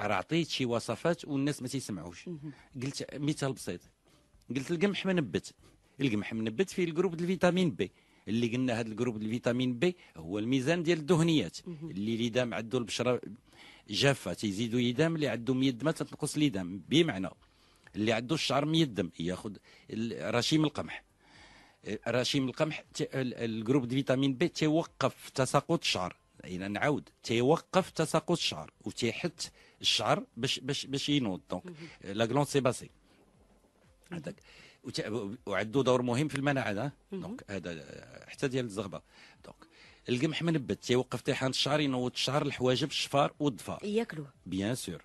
راه عطيت شي وصفات والناس ما تيسمعوش قلت مثال بسيط قلت القمح منبت القمح منبت فيه الجروب الفيتامين بي اللي قلنا هذا الجروب الفيتامين بي هو الميزان ديال الدهنيات اللي لدام عنده البشره جافه تيزيدوا يدام اللي عنده ميد ما تنقص ليدام بمعنى اللي عنده الشعر ميدم ياخذ رشيم القمح رشيم القمح الجروب الفيتامين بي تيوقف تساقط الشعر الى نعاود تيوقف تساقط الشعر وتيحث الشعر باش باش باش ينوض دونك لا سي باسي هذاك وعندو دور مهم في المناعه دونك mhm. هذا حتى ديال الزغبه دونك القمح منبت تيوقف طيحان الشعر ينوض الشعر الحواجب الشفار والضفار ياكلوه بيان mhm. سور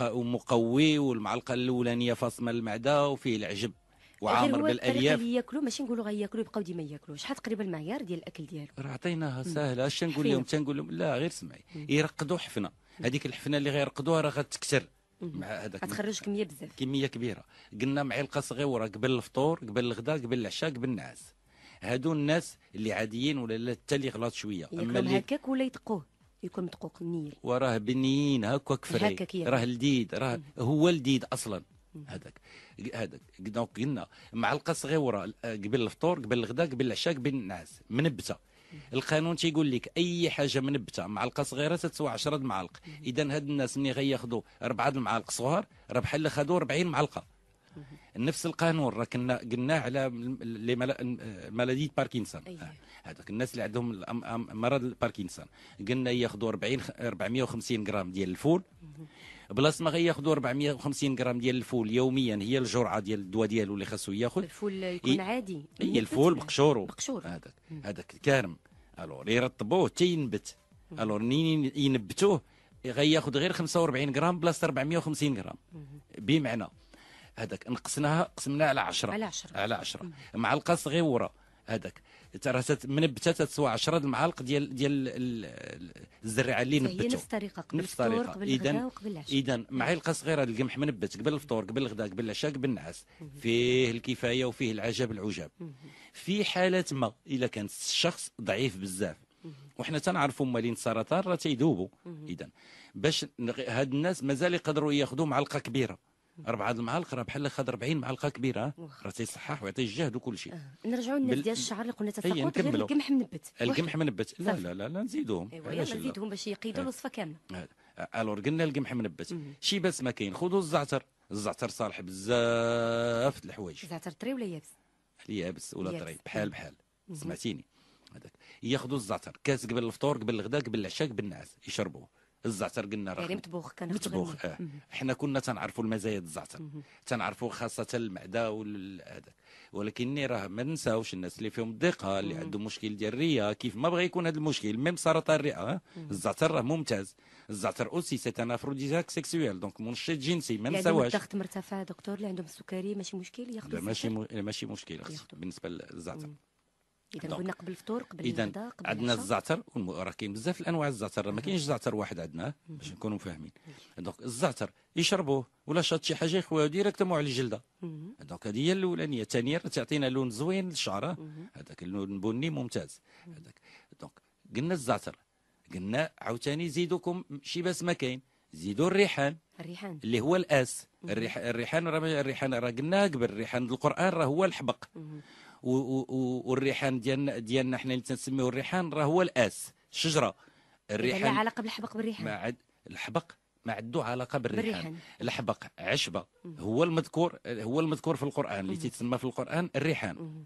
ومقوي والمعلقه الاولانيه فاصمه المعده وفيه العجب وعامر بالالياف اللي ياكلوا ماشي نقولوا غياكلوا يبقاو ديما ياكلوا شحال تقريبا المعيار ديال الاكل ديالو راه عطيناها ساهله اش نقول لهم تنقول لهم لا غير سمعي يرقدوا حفنه هذيك الحفنه اللي غيرقدوها راه غتكثر مع هذاك غتخرج كميه بزاف كميه كبيره قلنا معلقه صغيره قبل الفطور قبل الغداء قبل العشاء قبل النعاس هادو الناس اللي عاديين ولا لا حتى اللي غلط شويه اما اللي هكاك ولا يتقوه يكون مدقوق النيل وراه بنيين هكاك فري راه لذيذ راه هو لذيذ اصلا هذاك هذاك دونك قلنا معلقه صغيره قبل الفطور قبل الغداء قبل العشاء قبل النعاس منبته القانون تيقول لك اي حاجه منبته معلقه صغيره تتسوى 10 معالق اذا هاد الناس اللي غياخذوا اربعه المعالق صغار راه بحال خذوا 40 معلقه نفس القانون راه كنا قلناه على مالادي باركنسون أيه. آه، هذوك الناس اللي عندهم مرض باركنسون قلنا ياخذوا 40 450 غرام ديال الفول بلاص ما غياخذوا 450 غرام ديال الفول يوميا هي الجرعه ديال الدواء ديالو اللي خاصو ياخذ الفول يكون عادي هي الفول بقشورو بقشور هذاك هذاك كارم الور يرطبوه حتى ينبت الور منين ينبتوه غياخذ غير 45 غرام بلاصه 450 غرام بمعنى هذاك نقصناها قسمناها على 10 على 10 على 10 معلقه صغيره هذاك من منبته تسوى 10 المعالق ديال ديال الزريعه اللي نبتو نفس الطريقه قبل نفس الطريقه قبل الغداء وقبل العشاء اذا معلقه صغيره القمح منبت قبل الفطور قبل الغداء قبل العشاء قبل النعاس فيه الكفايه وفيه العجب العجاب في حاله ما اذا كان الشخص ضعيف بزاف وحنا تنعرفوا مالين السرطان راه تيذوبوا اذا باش هاد الناس مازال يقدروا ياخذوا معلقه كبيره اربعه المعالق راه بحال خد 40 معلقه كبيره راه تيصحح ويعطي الجهد وكل شيء آه. نرجعوا للناس ديال الشعر اللي قلنا تساقط غير أيوة، القمح منبت القمح منبت لا لا لا, لا نزيدوهم أيوة، يلا نزيدوهم باش يقيدوا آه. الوصفه كامله آه. الور قلنا القمح منبت شي بس ما كاين خذوا الزعتر الزعتر صالح بزاف الحوايج الزعتر طري ولا يابس يابس ولا طري بحال بحال سمعتيني هذاك ياخذوا الزعتر كاس قبل الفطور قبل الغداء قبل العشاء قبل النعاس يشربوه الزعتر قلنا راه يعني مطبوخ كان مطبوخ يعني. اه حنا كنا تنعرفوا المزايا الزعتر تنعرفوا خاصه المعده وال ولكن راه ما ننساوش الناس اللي فيهم الضيقه اللي عندهم مشكل ديال الريه كيف ما بغى يكون هذا المشكل ميم سرطان الرئه آه. الزعتر راه ممتاز الزعتر اوسي سيت ان افروديزاك سيكسويال دونك منشط جنسي ما يعني نساوهاش الضغط مرتفع دكتور اللي عندهم السكري ماشي مشكل ياخذ ماشي مو... ماشي مشكل بالنسبه للزعتر اذا قلنا قبل الفطور قبل الغداء قبل عندنا الزعتر راه كاين بزاف الانواع الزعتر راه ما كاينش زعتر واحد عندنا باش نكونوا فاهمين دونك الزعتر يشربوه ولا شاط شي حاجه يخويها ديريكت على الجلده دونك هذه هي الاولانيه الثانيه تعطينا لون زوين للشعر هذاك اللون بني ممتاز هذاك دونك قلنا الزعتر قلنا عاوتاني زيدوكم شي بس ما كاين زيدوا الريحان الريحان اللي هو الاس الريح الريحان راه الريحان راه قلنا قبل الريحان القران راه هو الحبق والريحان ديالنا ديالنا حنا اللي تنسميو الريحان راه هو الاس شجره الريحان لا علاقه بالحبق بالريحان ما عد الحبق ما عنده علاقه بالريحان, بالريحان. الحبق عشبه هو المذكور هو المذكور في القران اللي تيتسمى في القران الريحان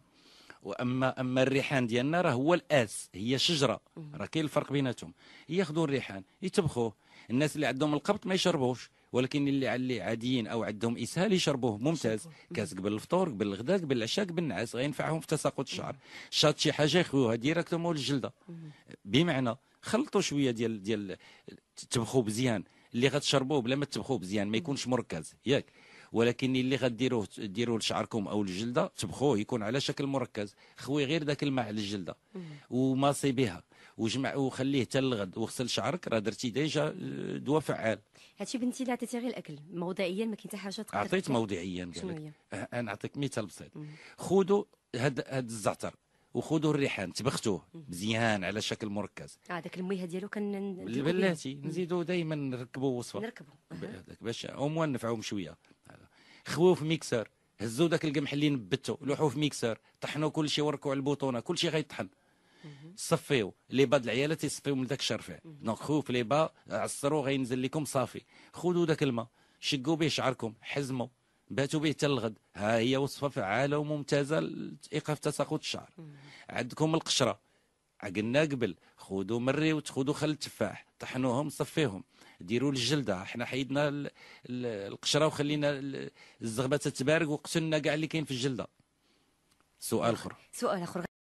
واما اما الريحان ديالنا راه هو الاس هي شجره راه كاين الفرق بيناتهم ياخذوا الريحان يتبخوه الناس اللي عندهم القبط ما يشربوش ولكن اللي علي عاديين او عندهم اسهال يشربوه ممتاز كاس قبل الفطور قبل الغداء قبل العشاء قبل النعاس غينفعهم في تساقط الشعر شاط شي حاجه يخويوها ديريكت مول الجلده بمعنى خلطوا شويه ديال ديال تبخوا مزيان اللي غتشربوه بلا ما تبخوه مزيان ما يكونش مركز ياك ولكن اللي غديروه ديروه لشعركم او الجلده تبخوه يكون على شكل مركز خوي غير ذاك الماء على الجلده وماصي بها وجمع وخليه حتى للغد وغسل شعرك راه درتي ديجا آه، دواء فعال هادشي بنتي اللي عطيتي غير الاكل موضعيا ما كاين حتى حاجه تقدر عطيت موضعيا قال لك آه، نعطيك مثال بسيط خذوا هاد هاد الزعتر وخذوا الريحان تبختوه مزيان على شكل مركز هذاك آه الميه ديالو كان بلاتي نزيدوا دائما نركبوا وصفه نركبوا هذاك باش اموال نفعوهم شويه خووه في ميكسر هزوا داك القمح اللي نبتو لوحوه في ميكسر طحنوا كل شيء وركوا على البوطونه كل شيء غيطحن صفيو لي با د العيالات تيصفيو من داك الشرفع دونك خو في لي با عصرو غينزل لكم صافي خذوا داك الماء شقوا به شعركم حزموا باتوا به حتى الغد ها هي وصفه فعاله وممتازه لايقاف تساقط الشعر عندكم القشره عقلنا قبل خذوا مريوت خذوا خل التفاح طحنوهم صفيهم ديروا الجلده حنا حيدنا القشره وخلينا الزغبه تتبارك وقتلنا كاع اللي كاين في الجلده سؤال اخر سؤال اخر